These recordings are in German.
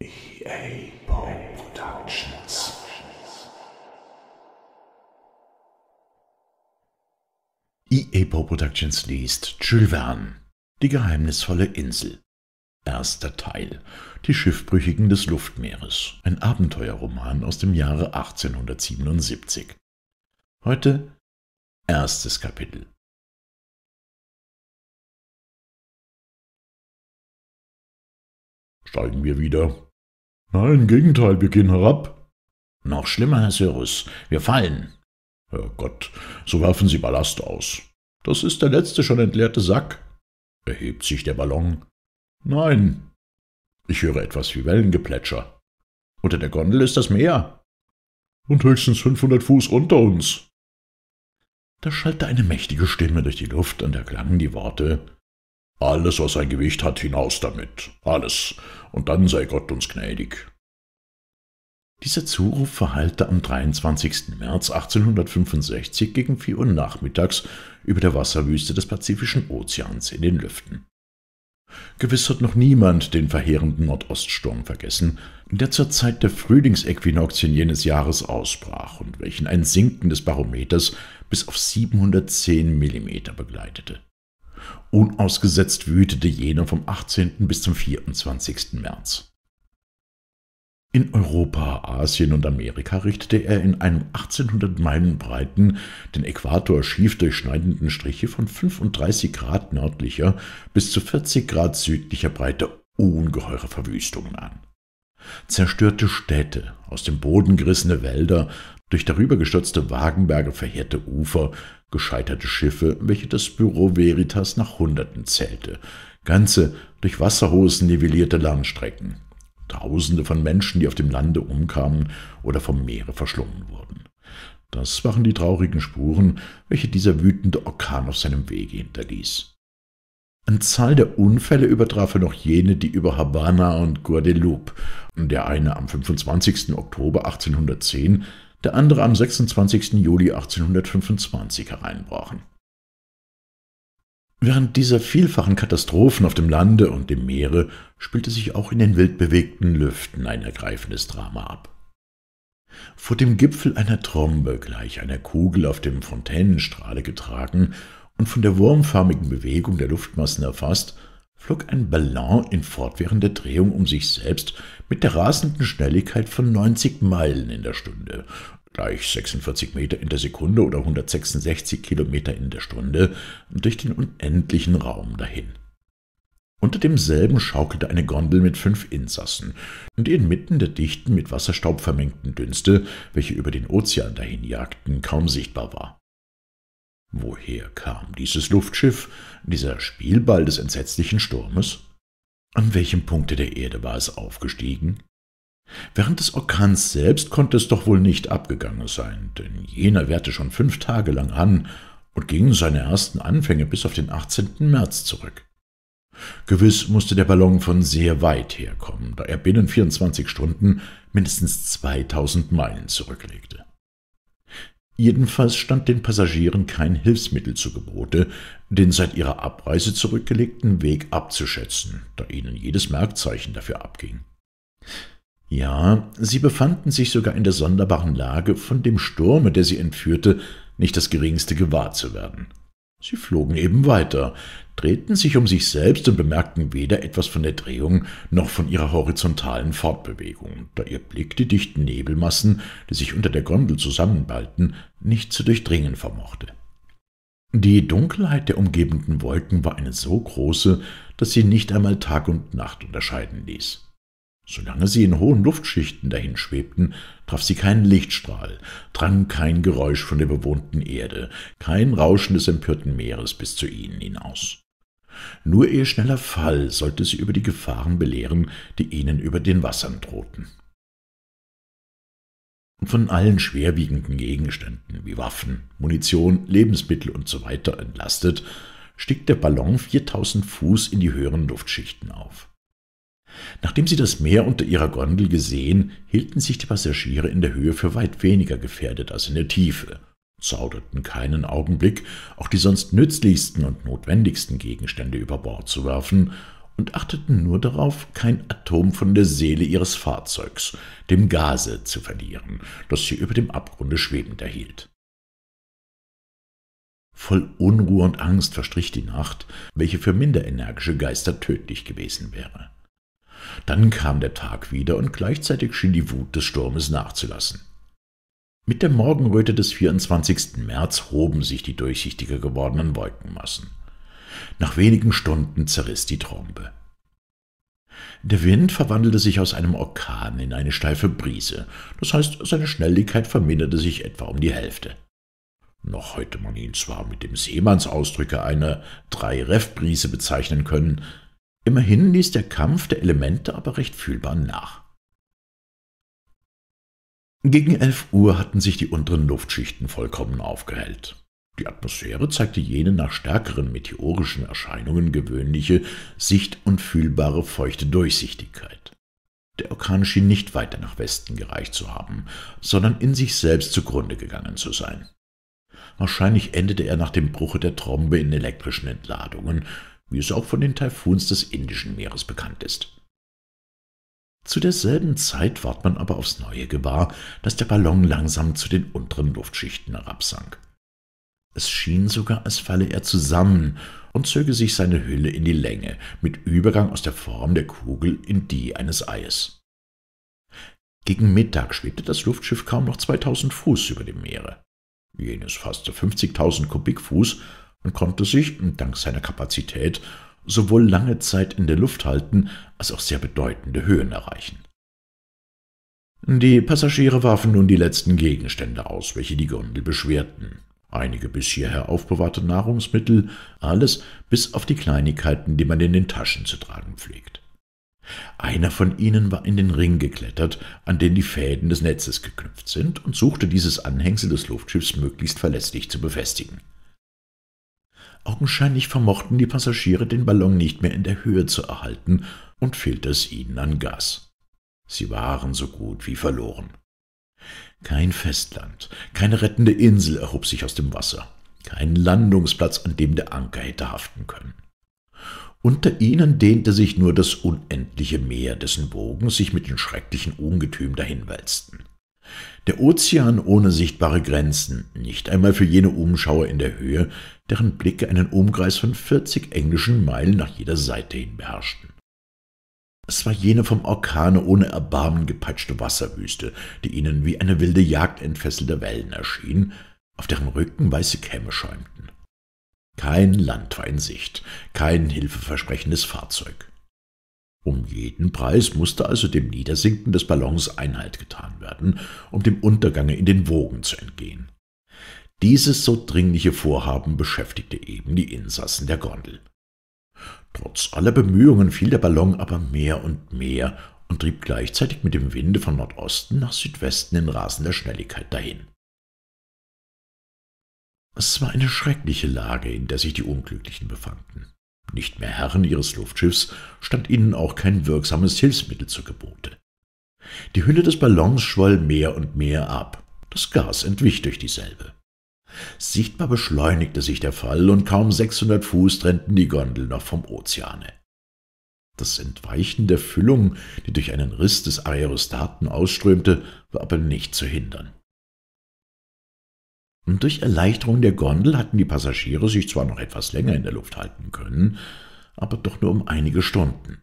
EA Productions. EA Pro Productions liest Jules Verne, Die geheimnisvolle Insel. Erster Teil. Die Schiffbrüchigen des Luftmeeres. Ein Abenteuerroman aus dem Jahre 1877. Heute erstes Kapitel. Steigen wir wieder, Nein, im Gegenteil, wir gehen herab. Noch schlimmer, Herr Cyrus, wir fallen. Herrgott, so werfen Sie Ballast aus. Das ist der letzte schon entleerte Sack. Erhebt sich der Ballon. Nein. Ich höre etwas wie Wellengeplätscher. Unter der Gondel ist das Meer. Und höchstens 500 Fuß unter uns. Da schallte eine mächtige Stimme durch die Luft und erklangen die Worte alles, was ein Gewicht hat, hinaus damit. Alles. Und dann sei Gott uns gnädig. Dieser Zuruf verhallte am 23. März 1865 gegen 4 Uhr nachmittags über der Wasserwüste des Pazifischen Ozeans in den Lüften. Gewiss hat noch niemand den verheerenden Nordoststurm vergessen, der zur Zeit der Frühlingsäquinoxien jenes Jahres ausbrach und welchen ein Sinken des Barometers bis auf 710 Millimeter begleitete unausgesetzt wütete jener vom 18. bis zum 24. März. In Europa, Asien und Amerika richtete er in einem 1800 Meilen breiten, den Äquator schief durchschneidenden Striche von 35 Grad nördlicher bis zu 40 Grad südlicher Breite ungeheure Verwüstungen an. Zerstörte Städte, aus dem Boden gerissene Wälder, durch darüber gestürzte Wagenberge, verheerte Ufer, gescheiterte Schiffe, welche das Büro Veritas nach Hunderten zählte, ganze durch Wasserhosen nivellierte Landstrecken, Tausende von Menschen, die auf dem Lande umkamen oder vom Meere verschlungen wurden. Das waren die traurigen Spuren, welche dieser wütende Orkan auf seinem Wege hinterließ. An Zahl der Unfälle übertraf er noch jene, die über Havanna und Guadeloupe, der eine am 25. Oktober 1810, der andere am 26. Juli 1825 hereinbrachen. Während dieser vielfachen Katastrophen auf dem Lande und dem Meere spielte sich auch in den wildbewegten Lüften ein ergreifendes Drama ab. Vor dem Gipfel einer Trombe, gleich einer Kugel auf dem Fontänenstrahle getragen und von der wurmförmigen Bewegung der Luftmassen erfasst, flog ein Ballon in fortwährender Drehung um sich selbst mit der rasenden Schnelligkeit von 90 Meilen in der Stunde, gleich 46 Meter in der Sekunde oder 166 Kilometer in der Stunde, durch den unendlichen Raum dahin. Unter demselben schaukelte eine Gondel mit fünf Insassen, und inmitten der dichten, mit Wasserstaub vermengten Dünste, welche über den Ozean dahinjagten, kaum sichtbar war. Woher kam dieses Luftschiff, dieser Spielball des entsetzlichen Sturmes? An welchem Punkte der Erde war es aufgestiegen? Während des Orkans selbst konnte es doch wohl nicht abgegangen sein, denn jener währte schon fünf Tage lang an und ging seine ersten Anfänge bis auf den 18. März zurück. Gewiss musste der Ballon von sehr weit herkommen, da er binnen 24 Stunden mindestens 2000 Meilen zurücklegte. Jedenfalls stand den Passagieren kein Hilfsmittel zu Gebote, den seit ihrer Abreise zurückgelegten Weg abzuschätzen, da ihnen jedes Merkzeichen dafür abging. Ja, sie befanden sich sogar in der sonderbaren Lage, von dem Sturme, der sie entführte, nicht das geringste gewahr zu werden. Sie flogen eben weiter, drehten sich um sich selbst und bemerkten weder etwas von der Drehung noch von ihrer horizontalen Fortbewegung, da ihr Blick die dichten Nebelmassen, die sich unter der Gondel zusammenballten, nicht zu durchdringen vermochte. Die Dunkelheit der umgebenden Wolken war eine so große, dass sie nicht einmal Tag und Nacht unterscheiden ließ. Solange sie in hohen Luftschichten dahinschwebten, traf sie keinen Lichtstrahl, drang kein Geräusch von der bewohnten Erde, kein Rauschen des empörten Meeres bis zu ihnen hinaus. Nur ihr schneller Fall sollte sie über die Gefahren belehren, die ihnen über den Wassern drohten. Von allen schwerwiegenden Gegenständen wie Waffen, Munition, Lebensmittel usw. So entlastet, stieg der Ballon 4000 Fuß in die höheren Luftschichten auf. Nachdem sie das Meer unter ihrer Gondel gesehen, hielten sich die Passagiere in der Höhe für weit weniger gefährdet als in der Tiefe, zauderten keinen Augenblick, auch die sonst nützlichsten und notwendigsten Gegenstände über Bord zu werfen, und achteten nur darauf, kein Atom von der Seele ihres Fahrzeugs, dem Gase, zu verlieren, das sie über dem Abgrunde schwebend erhielt. Voll Unruhe und Angst verstrich die Nacht, welche für minder energische Geister tödlich gewesen wäre. Dann kam der Tag wieder und gleichzeitig schien die Wut des Sturmes nachzulassen. Mit der Morgenröte des 24. März hoben sich die durchsichtiger gewordenen Wolkenmassen. Nach wenigen Stunden zerriss die Trombe. Der Wind verwandelte sich aus einem Orkan in eine steife Brise, das heißt, seine Schnelligkeit verminderte sich etwa um die Hälfte. Noch hätte man ihn zwar mit dem Seemannsausdrücke einer Drei-Reff-Brise bezeichnen können, Immerhin ließ der Kampf der Elemente aber recht fühlbar nach. Gegen 11 Uhr hatten sich die unteren Luftschichten vollkommen aufgehellt. Die Atmosphäre zeigte jene nach stärkeren meteorischen Erscheinungen gewöhnliche, sicht- und fühlbare feuchte Durchsichtigkeit. Der Orkan schien nicht weiter nach Westen gereicht zu haben, sondern in sich selbst zugrunde gegangen zu sein. Wahrscheinlich endete er nach dem Bruche der Trombe in elektrischen Entladungen, wie es auch von den Taifuns des Indischen Meeres bekannt ist. Zu derselben Zeit ward man aber aufs Neue gewahr, dass der Ballon langsam zu den unteren Luftschichten herabsank. Es schien sogar, als falle er zusammen und zöge sich seine Hülle in die Länge, mit Übergang aus der Form der Kugel in die eines Eies. Gegen Mittag schwebte das Luftschiff kaum noch 2000 Fuß über dem Meere. Jenes fasste 50.000 Kubikfuß und konnte sich, dank seiner Kapazität, sowohl lange Zeit in der Luft halten als auch sehr bedeutende Höhen erreichen. Die Passagiere warfen nun die letzten Gegenstände aus, welche die Gondel beschwerten. Einige bis hierher aufbewahrte Nahrungsmittel, alles bis auf die Kleinigkeiten, die man in den Taschen zu tragen pflegt. Einer von ihnen war in den Ring geklettert, an den die Fäden des Netzes geknüpft sind, und suchte dieses Anhängsel des Luftschiffs möglichst verlässlich zu befestigen. Augenscheinlich vermochten die Passagiere den Ballon nicht mehr in der Höhe zu erhalten und fehlte es ihnen an Gas. Sie waren so gut wie verloren. Kein Festland, keine rettende Insel erhob sich aus dem Wasser, kein Landungsplatz, an dem der Anker hätte haften können. Unter ihnen dehnte sich nur das unendliche Meer, dessen Bogen sich mit den schrecklichen Ungetüm dahinwälzten. Der Ozean ohne sichtbare Grenzen, nicht einmal für jene Umschauer in der Höhe, deren Blicke einen Umkreis von vierzig englischen Meilen nach jeder Seite hin beherrschten. Es war jene vom Orkane ohne Erbarmen gepeitschte Wasserwüste, die ihnen wie eine wilde Jagd entfesselter Wellen erschien, auf deren Rücken weiße Kämme schäumten. Kein Land war in Sicht, kein hilfeversprechendes Fahrzeug. Um jeden Preis musste also dem Niedersinken des Ballons Einhalt getan werden, um dem Untergange in den Wogen zu entgehen. Dieses so dringliche Vorhaben beschäftigte eben die Insassen der Gondel. Trotz aller Bemühungen fiel der Ballon aber mehr und mehr und trieb gleichzeitig mit dem Winde von Nordosten nach Südwesten in rasender Schnelligkeit dahin. Es war eine schreckliche Lage, in der sich die Unglücklichen befanden nicht mehr Herren ihres Luftschiffs, stand ihnen auch kein wirksames Hilfsmittel zu Gebote. Die Hülle des Ballons schwoll mehr und mehr ab. Das Gas entwich durch dieselbe. Sichtbar beschleunigte sich der Fall und kaum 600 Fuß trennten die Gondel noch vom Ozeane. Das Entweichen der Füllung, die durch einen Riss des Aerostaten ausströmte, war aber nicht zu hindern. Und durch Erleichterung der Gondel hatten die Passagiere sich zwar noch etwas länger in der Luft halten können, aber doch nur um einige Stunden.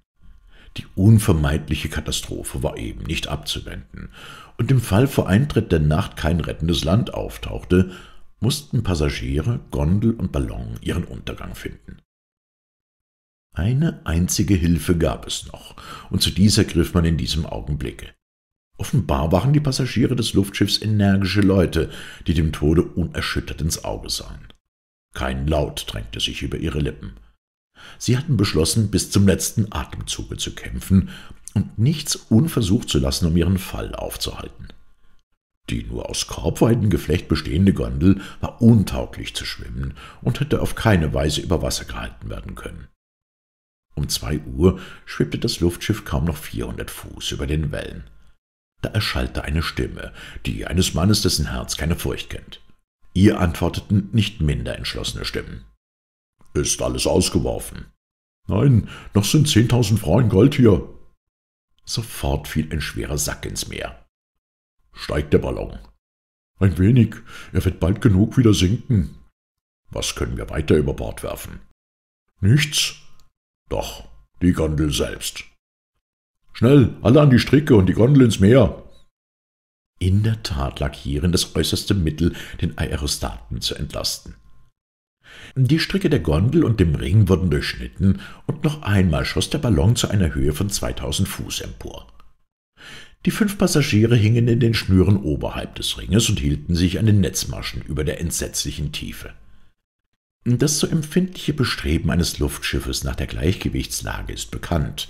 Die unvermeidliche Katastrophe war eben nicht abzuwenden, und im Fall vor Eintritt der Nacht kein rettendes Land auftauchte, mussten Passagiere, Gondel und Ballon ihren Untergang finden. Eine einzige Hilfe gab es noch, und zu dieser griff man in diesem Augenblicke. Offenbar waren die Passagiere des Luftschiffs energische Leute, die dem Tode unerschüttert ins Auge sahen. Kein Laut drängte sich über ihre Lippen. Sie hatten beschlossen, bis zum letzten Atemzuge zu kämpfen und nichts unversucht zu lassen, um ihren Fall aufzuhalten. Die nur aus Korbweidengeflecht bestehende Gondel war untauglich zu schwimmen und hätte auf keine Weise über Wasser gehalten werden können. Um zwei Uhr schwebte das Luftschiff kaum noch 400 Fuß über den Wellen da erschallte eine Stimme, die eines Mannes, dessen Herz keine Furcht kennt. Ihr antworteten nicht minder entschlossene Stimmen. Ist alles ausgeworfen. Nein, noch sind zehntausend Frauen Gold hier. Sofort fiel ein schwerer Sack ins Meer. Steigt der Ballon. Ein wenig, er wird bald genug wieder sinken. Was können wir weiter über Bord werfen? Nichts. Doch, die Gondel selbst. Schnell, alle an die Stricke und die Gondel ins Meer. In der Tat lag hierin das äußerste Mittel, den Aerostaten zu entlasten. Die Stricke der Gondel und dem Ring wurden durchschnitten, und noch einmal schoss der Ballon zu einer Höhe von 2000 Fuß empor. Die fünf Passagiere hingen in den Schnüren oberhalb des Ringes und hielten sich an den Netzmaschen über der entsetzlichen Tiefe. Das so empfindliche Bestreben eines Luftschiffes nach der Gleichgewichtslage ist bekannt,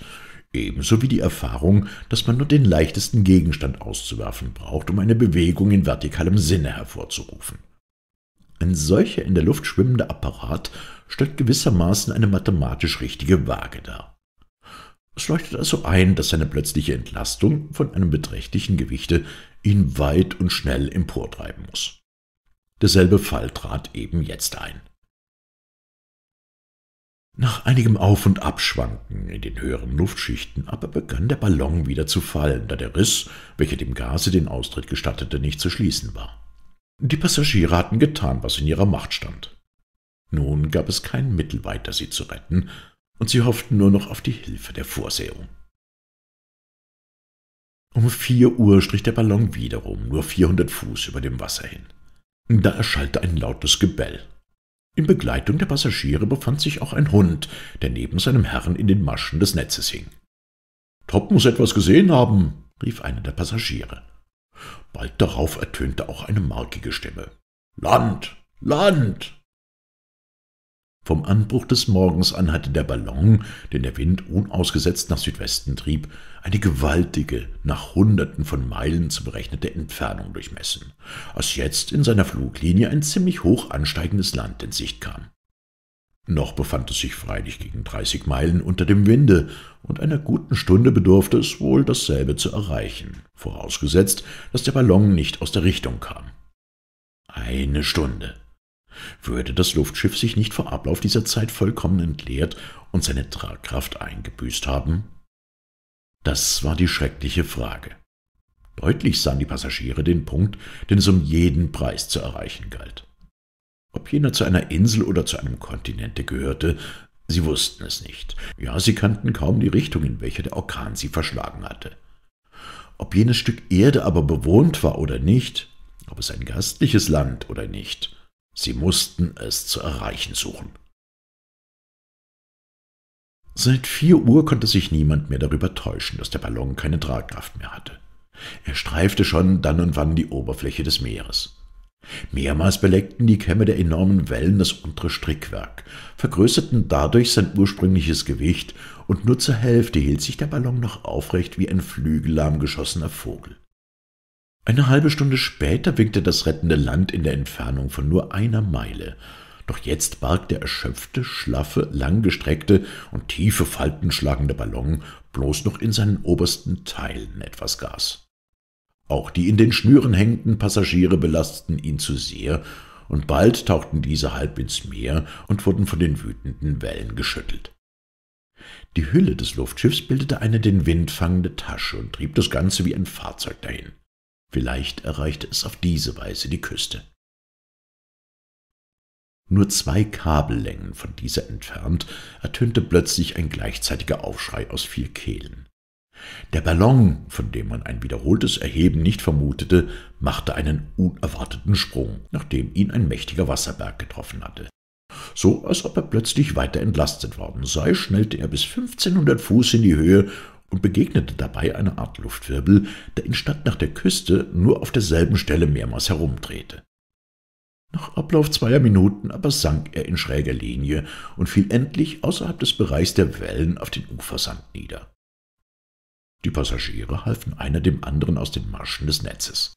ebenso wie die Erfahrung, dass man nur den leichtesten Gegenstand auszuwerfen braucht, um eine Bewegung in vertikalem Sinne hervorzurufen. Ein solcher in der Luft schwimmender Apparat stellt gewissermaßen eine mathematisch richtige Waage dar. Es leuchtet also ein, dass seine plötzliche Entlastung von einem beträchtlichen Gewichte ihn weit und schnell emportreiben muss. Derselbe Fall trat eben jetzt ein. Nach einigem Auf- und Abschwanken in den höheren Luftschichten aber begann der Ballon wieder zu fallen, da der Riss, welcher dem Gase den Austritt gestattete, nicht zu schließen war. Die Passagiere hatten getan, was in ihrer Macht stand. Nun gab es kein Mittel weiter, sie zu retten, und sie hofften nur noch auf die Hilfe der Vorsehung. Um vier Uhr strich der Ballon wiederum nur 400 Fuß über dem Wasser hin. Da erschallte ein lautes Gebell. In Begleitung der Passagiere befand sich auch ein Hund, der neben seinem Herrn in den Maschen des Netzes hing. »Top muss etwas gesehen haben«, rief einer der Passagiere. Bald darauf ertönte auch eine markige Stimme. »Land! Land!« vom Anbruch des Morgens an hatte der Ballon, den der Wind unausgesetzt nach Südwesten trieb, eine gewaltige, nach Hunderten von Meilen zu berechnete Entfernung durchmessen, als jetzt in seiner Fluglinie ein ziemlich hoch ansteigendes Land in Sicht kam. Noch befand es sich freilich gegen 30 Meilen unter dem Winde, und einer guten Stunde bedurfte es wohl, dasselbe zu erreichen, vorausgesetzt, dass der Ballon nicht aus der Richtung kam. Eine Stunde. Würde das Luftschiff sich nicht vor Ablauf dieser Zeit vollkommen entleert und seine Tragkraft eingebüßt haben? Das war die schreckliche Frage. Deutlich sahen die Passagiere den Punkt, den es um jeden Preis zu erreichen galt. Ob jener zu einer Insel oder zu einem Kontinente gehörte, sie wussten es nicht. Ja, sie kannten kaum die Richtung, in welcher der Orkan sie verschlagen hatte. Ob jenes Stück Erde aber bewohnt war oder nicht, ob es ein gastliches Land oder nicht, Sie mussten es zu erreichen suchen. Seit vier Uhr konnte sich niemand mehr darüber täuschen, dass der Ballon keine Tragkraft mehr hatte. Er streifte schon dann und wann die Oberfläche des Meeres. Mehrmals beleckten die Kämme der enormen Wellen das untere Strickwerk, vergrößerten dadurch sein ursprüngliches Gewicht, und nur zur Hälfte hielt sich der Ballon noch aufrecht wie ein flügellahm geschossener Vogel. Eine halbe Stunde später winkte das rettende Land in der Entfernung von nur einer Meile. Doch jetzt barg der erschöpfte, schlaffe, langgestreckte und tiefe Falten schlagende Ballon bloß noch in seinen obersten Teilen etwas Gas. Auch die in den Schnüren hängenden Passagiere belasteten ihn zu sehr, und bald tauchten diese halb ins Meer und wurden von den wütenden Wellen geschüttelt. Die Hülle des Luftschiffs bildete eine den Wind fangende Tasche und trieb das Ganze wie ein Fahrzeug dahin. Vielleicht erreichte es auf diese Weise die Küste. Nur zwei Kabellängen von dieser entfernt ertönte plötzlich ein gleichzeitiger Aufschrei aus vier Kehlen. Der Ballon, von dem man ein wiederholtes Erheben nicht vermutete, machte einen unerwarteten Sprung, nachdem ihn ein mächtiger Wasserberg getroffen hatte. So, als ob er plötzlich weiter entlastet worden sei, schnellte er bis 1500 Fuß in die Höhe und begegnete dabei einer Art Luftwirbel, der in statt nach der Küste nur auf derselben Stelle mehrmals herumdrehte. Nach Ablauf zweier Minuten aber sank er in schräger Linie und fiel endlich außerhalb des Bereichs der Wellen auf den Ufersand nieder. Die Passagiere halfen einer dem anderen aus den Maschen des Netzes.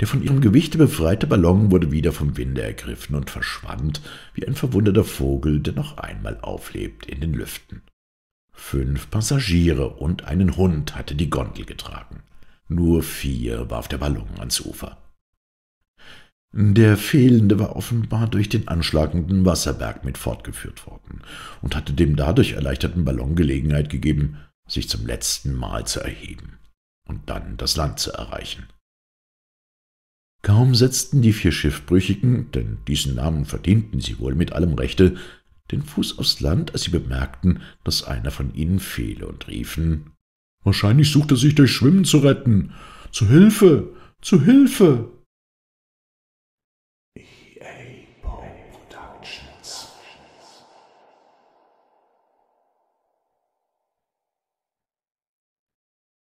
Der von ihrem Gewichte befreite Ballon wurde wieder vom Winde ergriffen und verschwand wie ein verwundeter Vogel, der noch einmal auflebt in den Lüften. Fünf Passagiere und einen Hund hatte die Gondel getragen. Nur vier warf der Ballon ans Ufer. Der Fehlende war offenbar durch den anschlagenden Wasserberg mit fortgeführt worden und hatte dem dadurch erleichterten Ballon Gelegenheit gegeben, sich zum letzten Mal zu erheben und dann das Land zu erreichen. Kaum setzten die vier Schiffbrüchigen, denn diesen Namen verdienten sie wohl mit allem Rechte, den Fuß aufs Land, als sie bemerkten, dass einer von ihnen fehle, und riefen Wahrscheinlich sucht er sich durch Schwimmen zu retten. Zu Hilfe. Zu Hilfe.